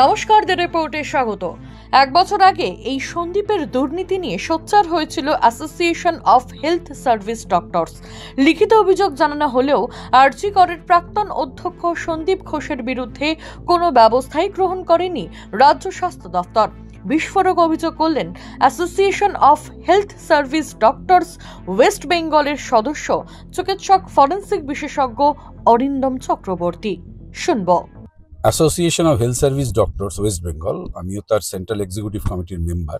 নমস্কার দ্য রিপোর্টে স্বাগত এক বছর আগে এই সন্দীপের দুর্নীতি নিয়ে সোচ্চার হয়েছিল association of health service doctors লিখিত অভিযোগ জানানো হলেও আরজি করের প্রাক্তন অধ্যক্ষ সন্দীপ ঘোষের বিরুদ্ধে কোনো ব্যবস্থাই গ্রহণ করেনি রাজ্য স্বাস্থ্য দফতর বিস্ফোরক অভিযোগ করলেন association of health service doctors west বেঙ্গলের সদস্য চিকিৎসক ফরেন্সিক বিশেষজ্ঞ অরিন্দম চক্রবর্তী শুনব association of health service doctors west Bengal আমিও তার সেন্ট্রাল এক্সিকিউটিভ কমিটির মেম্বার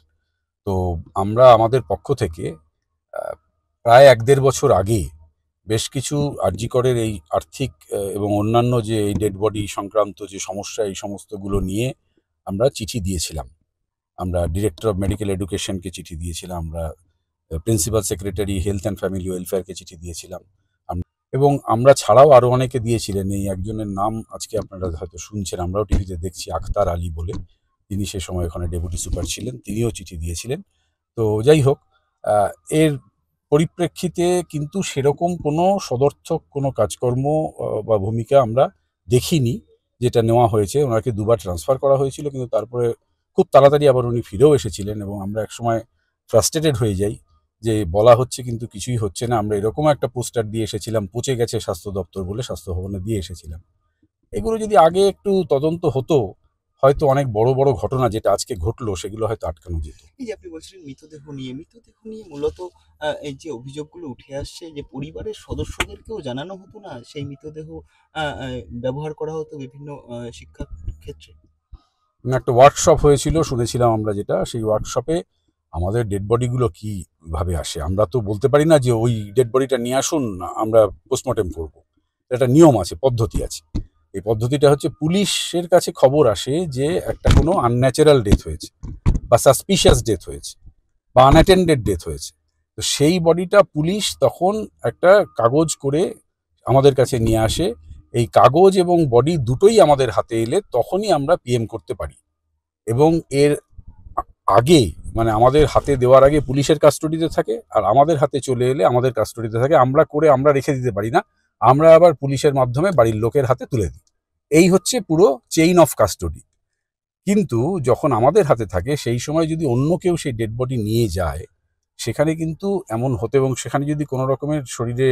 তো আমরা আমাদের পক্ষ থেকে প্রায় এক দেড় বছর আগে বেশ কিছু আর্জিকরের এই আর্থিক এবং অন্যান্য যে এই ডেড বডি সংক্রান্ত যে সমস্যা এই সমস্তগুলো নিয়ে আমরা চিঠি দিয়েছিলাম আমরা ডিরেক্টর অফ মেডিকেল এডুকেশনকে চিঠি দিয়েছিলাম আমরা principal secretary health and family ওয়েলফেয়ারকে চিঠি দিয়েছিলাম এবং আমরা ছাড়াও আরও অনেকে দিয়েছিলেন এই একজনের নাম আজকে আপনারা হয়তো শুনছেন আমরাও টিভিতে দেখছি আখতার আলী বলে তিনি সে সময় ওখানে ডেপুটি সুপার ছিলেন তিনিও চিঠি দিয়েছিলেন তো যাই হোক এর পরিপ্রেক্ষিতে কিন্তু সেরকম কোনো সদর্থক কোনো কাজকর্ম বা ভূমিকা আমরা দেখিনি যেটা নেওয়া হয়েছে ওনাকে দুবার ট্রান্সফার করা হয়েছিল কিন্তু তারপরে খুব তাড়াতাড়ি আবার উনি ফিরেও এসেছিলেন এবং আমরা একসময় ফ্রাস্ট্রেটেড হয়ে যাই যে বলা হচ্ছে কিন্তু কিছুই হচ্ছে না আমরা এরকম একটা পোস্টার দিয়ে এসেছিলাম পচে গেছে স্বাস্থ্য দপ্তর বলে স্বাস্থ্য ভবনে দিয়ে এসেছিলাম এগুলো যদি আগে একটু তদন্ত হতো হয়তো অনেক বড় বড় ঘটনা যেটা আজকে ঘটলো সেগুলো হয়তো আটকানো যেত এই যে আপনি বলছিলেন মৃতদেহ নিয়ে মৃতদেহ নিয়ে মূলত এই যে অভিযোগগুলো উঠে আসছে যে পরিবারের সদস্যদেরকেও জানানো হতো না সেই মৃতদেহ ব্যবহার করা হতো বিভিন্ন শিক্ষা ক্ষেত্রে একটা ওয়ার্কশপ হয়েছিল শুনেছিলাম আমরা যেটা সেই ওয়ার্কশপে আমাদের ডেড বডিগুলো কীভাবে আসে আমরা তো বলতে পারি না যে ওই ডেড বডিটা নিয়ে আসুন আমরা পোস্টমর্টেম করব একটা নিয়ম আছে পদ্ধতি আছে এই পদ্ধতিটা হচ্ছে পুলিশের কাছে খবর আসে যে একটা কোনো আনন্যাচারাল ডেথ হয়েছে বা সাসপিশিয়াস ডেথ হয়েছে বা আনঅ্যাটেন্ডেড ডেথ হয়েছে তো সেই বডিটা পুলিশ তখন একটা কাগজ করে আমাদের কাছে নিয়ে আসে এই কাগজ এবং বডি দুটোই আমাদের হাতে এলে তখনই আমরা পিএম করতে পারি এবং এর আগে মানে আমাদের হাতে দেওয়ার আগে পুলিশের কাস্টডিতে থাকে আর আমাদের হাতে চলে এলে আমাদের কাস্টডিতে থাকে আমরা করে আমরা রেখে দিতে পারি না আমরা আবার পুলিশের মাধ্যমে বাড়ির লোকের হাতে তুলে দিই এই হচ্ছে পুরো চেইন অফ কাস্টডি কিন্তু যখন আমাদের হাতে থাকে সেই সময় যদি অন্য কেউ সেই ডেড বডি নিয়ে যায় সেখানে কিন্তু এমন হতে এবং সেখানে যদি কোনো রকমের শরীরে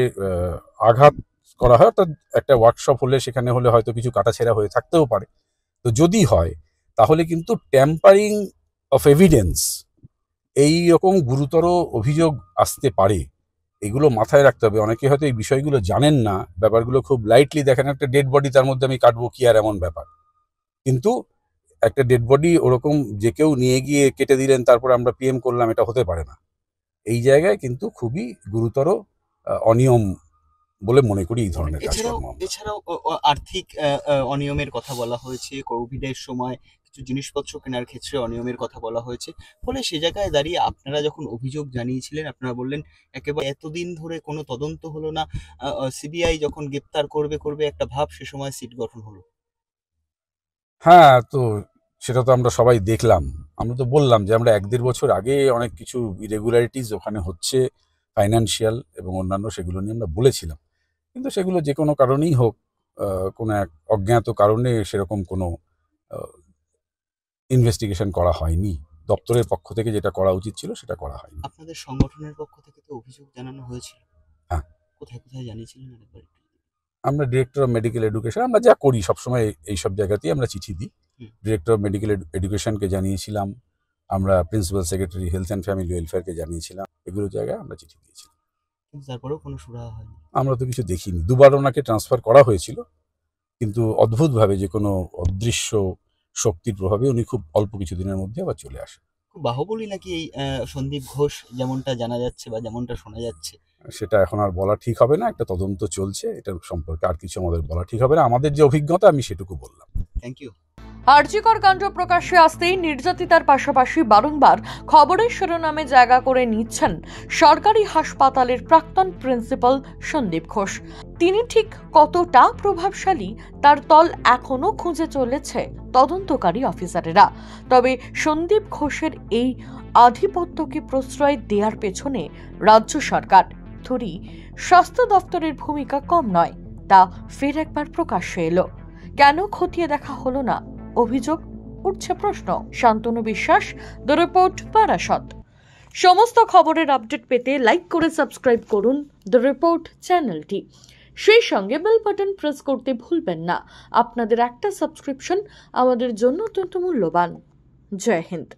আঘাত করা হয় অর্থাৎ একটা ওয়ার্কশপ হলে সেখানে হলে হয়তো কিছু কাটাছেড়া হয়ে থাকতেও পারে তো যদি হয় তাহলে কিন্তু ট্যাম্পারিং অফ এভিডেন্স এই রকম গুরুতর অভিযোগ আসতে পারে এগুলো মাথায় রাখতে হবে অনেকে হয়তো এই বিষয়গুলো জানেন না ব্যাপারগুলো খুব লাইটলি দেখেন একটা ডেড বডি তার মধ্যে আমি কাটবো কি আর এমন ব্যাপার কিন্তু একটা ডেড বডি ওরকম যে কেউ নিয়ে গিয়ে কেটে দিলেন তারপর আমরা পিএম করলাম এটা হতে পারে না এই জায়গায় কিন্তু খুবই গুরুতর অনিয়ম বলে মনে করি এই ধরনের এছাড়াও আর্থিক অনিয়মের কথা বলা হয়েছে কোভিডের সময় কিছু জিনিসপত্র কেনার ক্ষেত্রে অনিয়মের কথা বলা হয়েছে ফলে সে জায়গায় দাঁড়িয়ে আপনারা যখন অভিযোগ জানিয়েছিলেন আপনারা বললেন একেবারে এতদিন ধরে কোনো তদন্ত হলো না সিবিআই যখন গ্রেপ্তার করবে করবে একটা ভাব সে সময় সিট গঠন হলো হ্যাঁ তো সেটা তো আমরা সবাই দেখলাম আমরা তো বললাম যে আমরা এক দেড় বছর আগে অনেক কিছু ইরেগুলারিটিস ওখানে হচ্ছে ফাইন্যান্সিয়াল এবং অন্যান্য সেগুলো নিয়ে আমরা বলেছিলাম কিন্তু সেগুলো যে কোনো কারণেই হোক কোনো এক অজ্ঞাত কারণে সেরকম কোনো ইনভেস্টিগেশন করা হয়নি দপ্তরের পক্ষ থেকে যেটা করা উচিত ছিল সেটা করা হয়নি আপনাদের সংগঠনের পক্ষ থেকে তো অভিযোগ জানানো হয়েছিল হ্যাঁ কোথায় কোথায় জানিয়েছিলেন আমরা ডিরেক্টর অফ মেডিকেল এডুকেশন আমরা যা করি সবসময় এই সব জায়গাতেই আমরা চিঠি দিই ডিরেক্টর অফ মেডিকেল এডুকেশনকে জানিয়েছিলাম আমরা principal secretary health and family ওয়েলফেয়ারকে জানিয়েছিলাম এগুলো জায়গায় আমরা চিঠি দিয়েছিলাম তারপরেও কোনো সুরাহা হয়নি আমরা তো কিছু দেখিনি দুবার ওনাকে ট্রান্সফার করা হয়েছিল কিন্তু অদ্ভুতভাবে যে কোনো অদৃশ্য শক্তির প্রভাবে উনি খুব অল্প কিছুদিনের মধ্যে আবার চলে আসেন বাহুবলী নাকি এই সন্দীপ ঘোষ যেমনটা জানা যাচ্ছে বা যেমনটা শোনা যাচ্ছে সেটা এখন আর বলা ঠিক হবে না একটা তদন্ত চলছে এটার সম্পর্কে আর কিছু আমাদের বলা ঠিক হবে না আমাদের যে অভিজ্ঞতা আমি সেটুকু বললাম থ্যাংক ইউ আর্যিকর কাণ্ড প্রকাশ্যে আসতেই নির্যাতিতার পাশাপাশি বারংবার খবরের শিরোনামে জায়গা করে নিচ্ছেন সরকারি হাসপাতালের প্রাক্তন প্রিন্সিপাল সন্দীপ ঘোষ তিনি ঠিক কতটা প্রভাবশালী তার তল এখনও খুঁজে চলেছে তদন্তকারী অফিসারেরা তবে সন্দীপ ঘোষের এই আধিপত্যকে প্রশ্রয় দেওয়ার পেছনে রাজ্য সরকার থরি স্বাস্থ্য দফতরের ভূমিকা কম নয় তা ফের একবার প্রকাশ্যে এলো কেন খতিয়ে দেখা হলো না অভিযোগ উঠছে প্রশ্ন শান্তনু বিশ্বাস দ্য রিপোর্ট পারাসত সমস্ত খবরের আপডেট পেতে লাইক করে সাবস্ক্রাইব করুন দ্য রিপোর্ট চ্যানেলটি সেই সঙ্গে বেল বাটন প্রেস করতে ভুলবেন না আপনাদের একটা সাবস্ক্রিপশন আমাদের জন্য অত্যন্ত মূল্যবান জয় হিন্দ